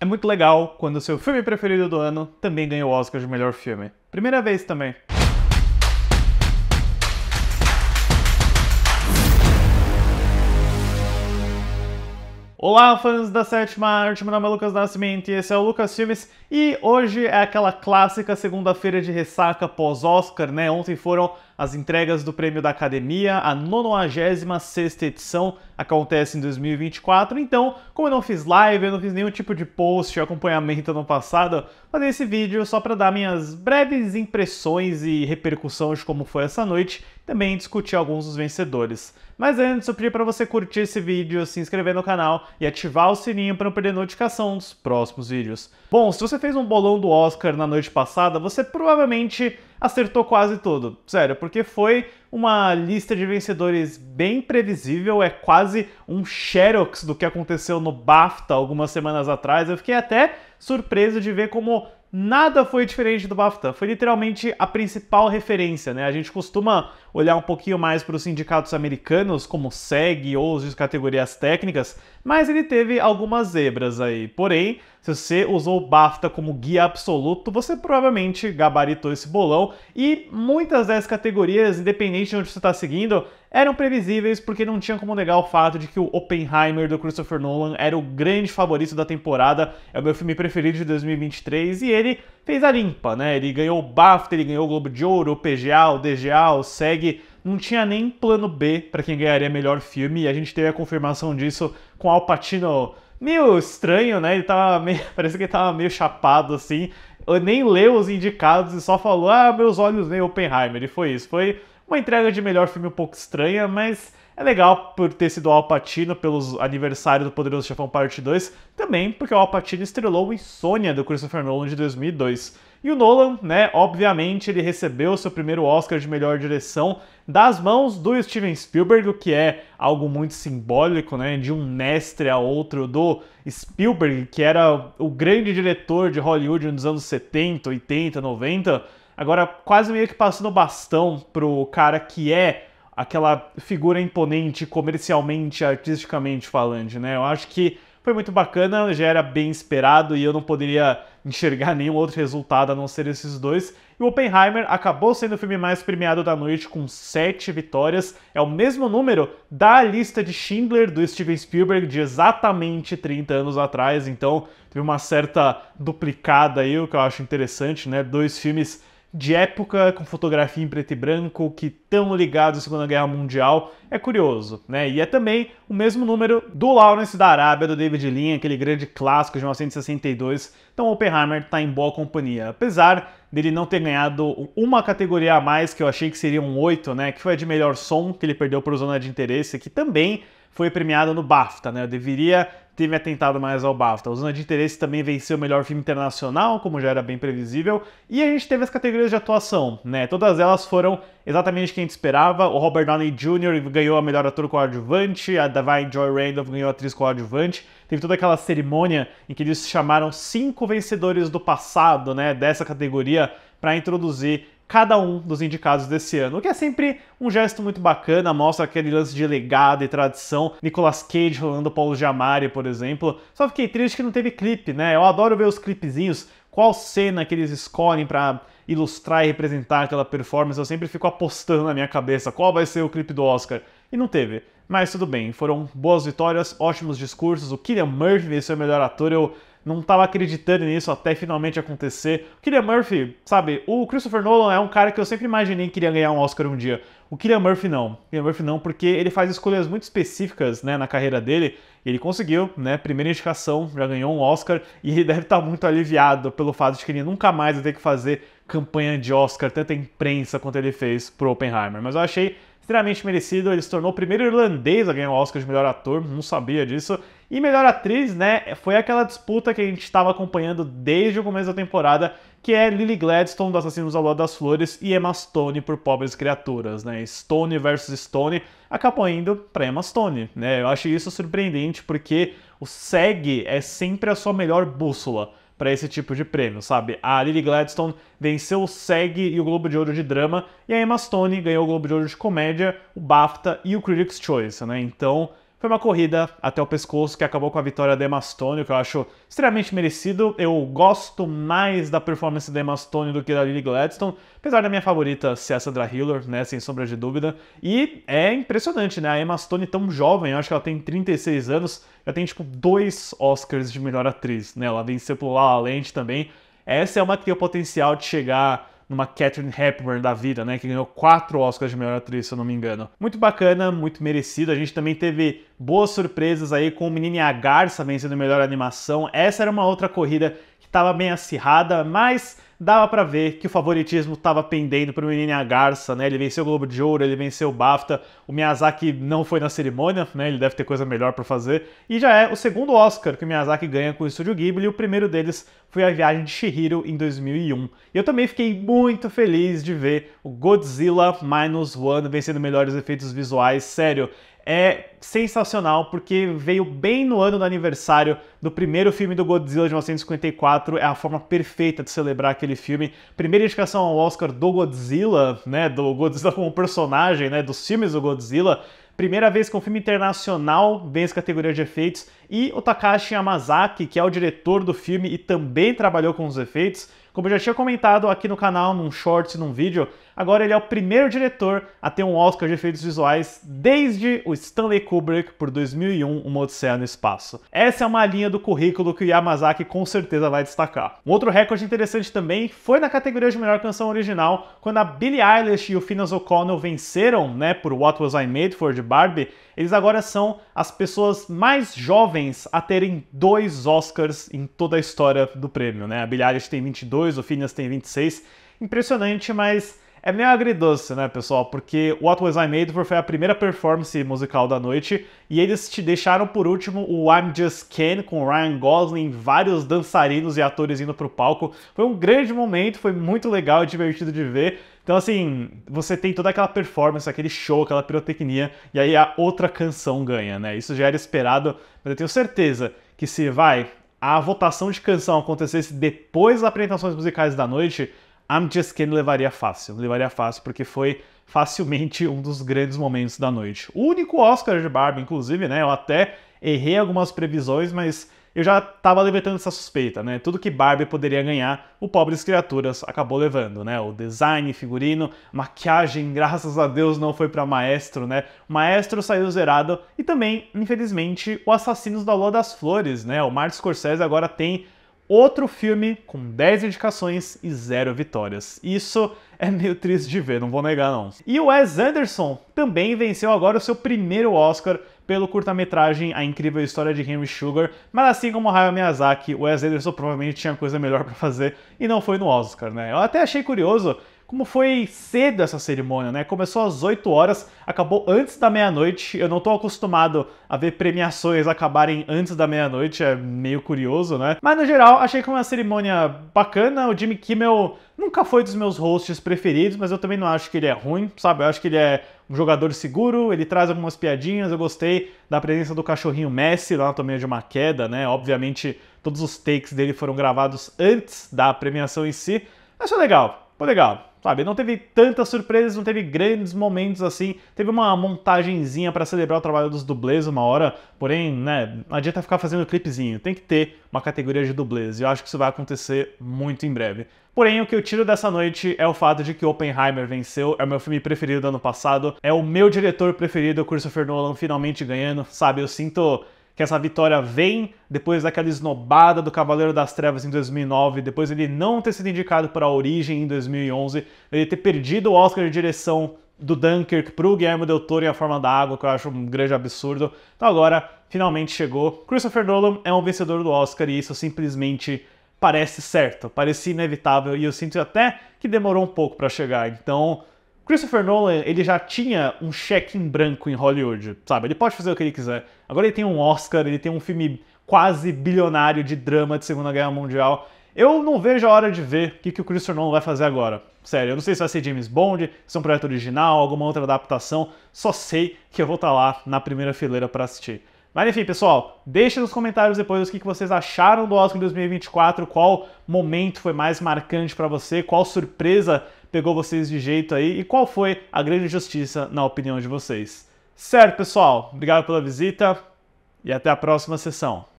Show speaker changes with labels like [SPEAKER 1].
[SPEAKER 1] É muito legal quando seu filme preferido do ano também ganha o Oscar de melhor filme. Primeira vez também. Olá, fãs da sétima arte, meu nome é Lucas Nascimento e esse é o Lucas Filmes. E hoje é aquela clássica segunda-feira de ressaca pós-Oscar, né? Ontem foram as entregas do Prêmio da Academia, a 96 edição, acontece em 2024. Então, como eu não fiz live, eu não fiz nenhum tipo de post, acompanhamento no passado, fazer esse vídeo só para dar minhas breves impressões e repercussões de como foi essa noite, também discutir alguns dos vencedores. Mas antes, eu pedi para você curtir esse vídeo, se inscrever no canal e ativar o sininho para não perder notificação dos próximos vídeos. Bom, se você fez um bolão do Oscar na noite passada, você provavelmente acertou quase tudo. Sério, porque foi uma lista de vencedores bem previsível, é quase um xerox do que aconteceu no BAFTA algumas semanas atrás. Eu fiquei até surpreso de ver como nada foi diferente do BAFTA. Foi literalmente a principal referência, né? A gente costuma olhar um pouquinho mais para os sindicatos americanos, como SEG ou as categorias técnicas, mas ele teve algumas zebras aí. Porém, se você usou o BAFTA como guia absoluto, você provavelmente gabaritou esse bolão e muitas das categorias, independente de onde você está seguindo, eram previsíveis porque não tinha como negar o fato de que o Oppenheimer do Christopher Nolan era o grande favorito da temporada, é o meu filme preferido de 2023 e ele fez a limpa, né? Ele ganhou o BAFTA, ele ganhou o Globo de Ouro, o PGA, o DGA, o SEG, não tinha nem plano B para quem ganharia melhor filme e a gente teve a confirmação disso com Al Pacino meio estranho, né? Ele tava meio, parece que ele tava meio chapado assim. Eu nem leu os indicados e só falou: "Ah, meus olhos veem Oppenheimer". E foi isso. Foi uma entrega de melhor filme um pouco estranha, mas é legal por ter sido o Al Pacino pelos aniversário do Poderoso Chefão Parte 2, também porque o Al Pacino estrelou o Insônia do Christopher Nolan de 2002. E o Nolan, né, obviamente, ele recebeu seu primeiro Oscar de melhor direção das mãos do Steven Spielberg, o que é algo muito simbólico, né, de um mestre a outro do Spielberg, que era o grande diretor de Hollywood nos anos 70, 80, 90, Agora, quase meio que passando bastão pro cara que é aquela figura imponente comercialmente, artisticamente falando, né? Eu acho que foi muito bacana, já era bem esperado e eu não poderia enxergar nenhum outro resultado a não ser esses dois. E o Oppenheimer acabou sendo o filme mais premiado da noite com sete vitórias. É o mesmo número da lista de Schindler do Steven Spielberg de exatamente 30 anos atrás, então teve uma certa duplicada aí, o que eu acho interessante, né? Dois filmes de época, com fotografia em preto e branco, que tão ligado à Segunda Guerra Mundial, é curioso, né? E é também o mesmo número do Lawrence da Arábia, do David Lean, aquele grande clássico de 1962. Então Oppenheimer está em boa companhia, apesar dele não ter ganhado uma categoria a mais, que eu achei que seria um 8, né? Que foi a de melhor som, que ele perdeu por Zona de Interesse, que também foi premiado no BAFTA, né? Eu deveria teve atentado mais ao BAFTA. O Zona de Interesse também venceu o melhor filme internacional, como já era bem previsível, e a gente teve as categorias de atuação, né? Todas elas foram exatamente o que a gente esperava. O Robert Downey Jr. ganhou a melhor ator coadjuvante, a Divine Joy Randolph ganhou a atriz coadjuvante. Teve toda aquela cerimônia em que eles chamaram cinco vencedores do passado, né, dessa categoria para introduzir cada um dos indicados desse ano, o que é sempre um gesto muito bacana, mostra aquele lance de legado e tradição. Nicolas Cage rolando Paulo Giamari, por exemplo. Só fiquei triste que não teve clipe, né? Eu adoro ver os clipezinhos, qual cena que eles escolhem para ilustrar e representar aquela performance. Eu sempre fico apostando na minha cabeça qual vai ser o clipe do Oscar. E não teve. Mas tudo bem, foram boas vitórias, ótimos discursos. O Killian Murphy venceu é o melhor ator. Eu não estava acreditando nisso até finalmente acontecer. O Killian Murphy, sabe, o Christopher Nolan é um cara que eu sempre imaginei que iria ganhar um Oscar um dia. O Killian Murphy não. O Killian Murphy não, porque ele faz escolhas muito específicas né, na carreira dele. Ele conseguiu, né? Primeira indicação, já ganhou um Oscar e ele deve estar tá muito aliviado pelo fato de que ele nunca mais vai ter que fazer campanha de Oscar, tanta imprensa quanto ele fez pro Oppenheimer. Mas eu achei extremamente merecido. Ele se tornou o primeiro irlandês a ganhar o Oscar de melhor ator, não sabia disso. E melhor atriz, né? Foi aquela disputa que a gente estava acompanhando desde o começo da temporada, que é Lily Gladstone do Assassinos ao Lua das Flores e Emma Stone por Pobres Criaturas, né? Stone versus Stone acabou indo para Emma Stone, né? Eu achei isso surpreendente porque o SEG é sempre a sua melhor bússola para esse tipo de prêmio, sabe? A Lily Gladstone venceu o SEG e o Globo de Ouro de drama, e a Emma Stone ganhou o Globo de Ouro de comédia, o BAFTA e o Critics' Choice, né? Então, foi uma corrida até o pescoço que acabou com a vitória da Stone, que eu acho extremamente merecido. Eu gosto mais da performance da Stone do que da Lily Gladstone, apesar da minha favorita ser a Sandra Hiller, né, sem sombra de dúvida. E é impressionante, né, a Stone tão jovem, eu acho que ela tem 36 anos, ela tem tipo dois Oscars de melhor atriz, né, ela venceu por La La Land também. Essa é uma que tem o potencial de chegar numa Catherine Hepburn da vida, né? Que ganhou quatro Oscars de melhor atriz, se eu não me engano. Muito bacana, muito merecido. A gente também teve boas surpresas aí com o menino e a Garça vencendo melhor animação. Essa era uma outra corrida que estava bem acirrada, mas dava para ver que o favoritismo estava pendendo para o menino Garça, né? Ele venceu o Globo de Ouro, ele venceu o BAFTA, o Miyazaki não foi na cerimônia, né? Ele deve ter coisa melhor para fazer. E já é o segundo Oscar que o Miyazaki ganha com o Estúdio Ghibli, e o primeiro deles foi a viagem de Shihiro em 2001. E eu também fiquei muito feliz de ver o Godzilla Minus One vencendo melhores efeitos visuais, sério é sensacional porque veio bem no ano do aniversário do primeiro filme do Godzilla de 1954, é a forma perfeita de celebrar aquele filme. Primeira indicação ao Oscar do Godzilla, né, do Godzilla como personagem, né, dos filmes do Godzilla. Primeira vez que um filme internacional vence categoria de efeitos e o Takashi Yamazaki, que é o diretor do filme e também trabalhou com os efeitos, como eu já tinha comentado aqui no canal, num short, num vídeo, agora ele é o primeiro diretor a ter um Oscar de efeitos visuais desde o Stanley Kubrick por 2001, Uma Odisseia no Espaço. Essa é uma linha do currículo que o Yamazaki com certeza vai destacar. Um outro recorde interessante também foi na categoria de melhor canção original, quando a Billie Eilish e o Finneas O'Connell venceram, né, por What Was I Made For de Barbie, eles agora são as pessoas mais jovens a terem dois Oscars em toda a história do prêmio, né? A Billie Eilish tem 22 22, o Phineas tem 26. Impressionante, mas é meio agridoce, né, pessoal? Porque What Was I Made For foi a primeira performance musical da noite e eles te deixaram por último o I'm Just Ken com Ryan Gosling, vários dançarinos e atores indo pro palco. Foi um grande momento, foi muito legal e divertido de ver. Então, assim, você tem toda aquela performance, aquele show, aquela pirotecnia, e aí a outra canção ganha, né? Isso já era esperado, mas eu tenho certeza que se vai a votação de canção acontecesse depois das apresentações musicais da noite, I'm Just Kidding levaria fácil. Levaria fácil porque foi facilmente um dos grandes momentos da noite. O único Oscar de Barbie, inclusive, né? Eu até errei algumas previsões, mas eu já estava levantando essa suspeita, né? Tudo que Barbie poderia ganhar, o Pobres Criaturas acabou levando, né? O design, figurino, maquiagem, graças a Deus não foi para Maestro, né? O Maestro saiu zerado e também, infelizmente, o Assassinos da Lua das Flores, né? O Martin Scorsese agora tem outro filme com 10 indicações e 0 vitórias. Isso é meio triste de ver, não vou negar não. E o Wes Anderson também venceu agora o seu primeiro Oscar pelo curta-metragem A Incrível História de Henry Sugar, mas assim como Hayao Miyazaki, o Wes Anderson provavelmente tinha coisa melhor para fazer e não foi no Oscar, né? Eu até achei curioso como foi cedo essa cerimônia, né? Começou às 8 horas, acabou antes da meia-noite. Eu não estou acostumado a ver premiações acabarem antes da meia-noite, é meio curioso, né? Mas no geral, achei que foi uma cerimônia bacana. O Jimmy Kimmel nunca foi dos meus hosts preferidos, mas eu também não acho que ele é ruim, sabe? Eu acho que ele é um jogador seguro, ele traz algumas piadinhas. Eu gostei da presença do cachorrinho Messi lá no meio é de uma queda, né? Obviamente, todos os takes dele foram gravados antes da premiação em si. Achei legal foi legal, sabe? Não teve tantas surpresas, não teve grandes momentos assim. Teve uma montagenzinha para celebrar o trabalho dos dublês uma hora, porém, né, não adianta ficar fazendo clipezinho. Tem que ter uma categoria de dublês e eu acho que isso vai acontecer muito em breve. Porém, o que eu tiro dessa noite é o fato de que Oppenheimer venceu, é o meu filme preferido do ano passado, é o meu diretor preferido, o Christopher Nolan finalmente ganhando, sabe? Eu sinto que essa vitória vem depois daquela esnobada do Cavaleiro das Trevas em 2009, depois ele não ter sido indicado para a Origem em 2011, ele ter perdido o Oscar de direção do Dunkirk o Guillermo Del Toro em A Forma da Água, que eu acho um grande absurdo. Então agora, finalmente chegou. Christopher Nolan é um vencedor do Oscar e isso simplesmente parece certo, parecia inevitável e eu sinto até que demorou um pouco para chegar. Então, Christopher Nolan, ele já tinha um cheque em branco em Hollywood, sabe? Ele pode fazer o que ele quiser. Agora ele tem um Oscar, ele tem um filme quase bilionário de drama de Segunda Guerra Mundial. Eu não vejo a hora de ver o que, que o Christopher Nolan vai fazer agora. Sério, eu não sei se vai ser James Bond, se é um projeto original, alguma outra adaptação. Só sei que eu vou estar tá lá na primeira fileira para assistir. Mas enfim, pessoal, deixe nos comentários depois o que vocês acharam do Oscar 2024, qual momento foi mais marcante para você, qual surpresa pegou vocês de jeito aí e qual foi a grande justiça na opinião de vocês. Certo, pessoal? Obrigado pela visita e até a próxima sessão.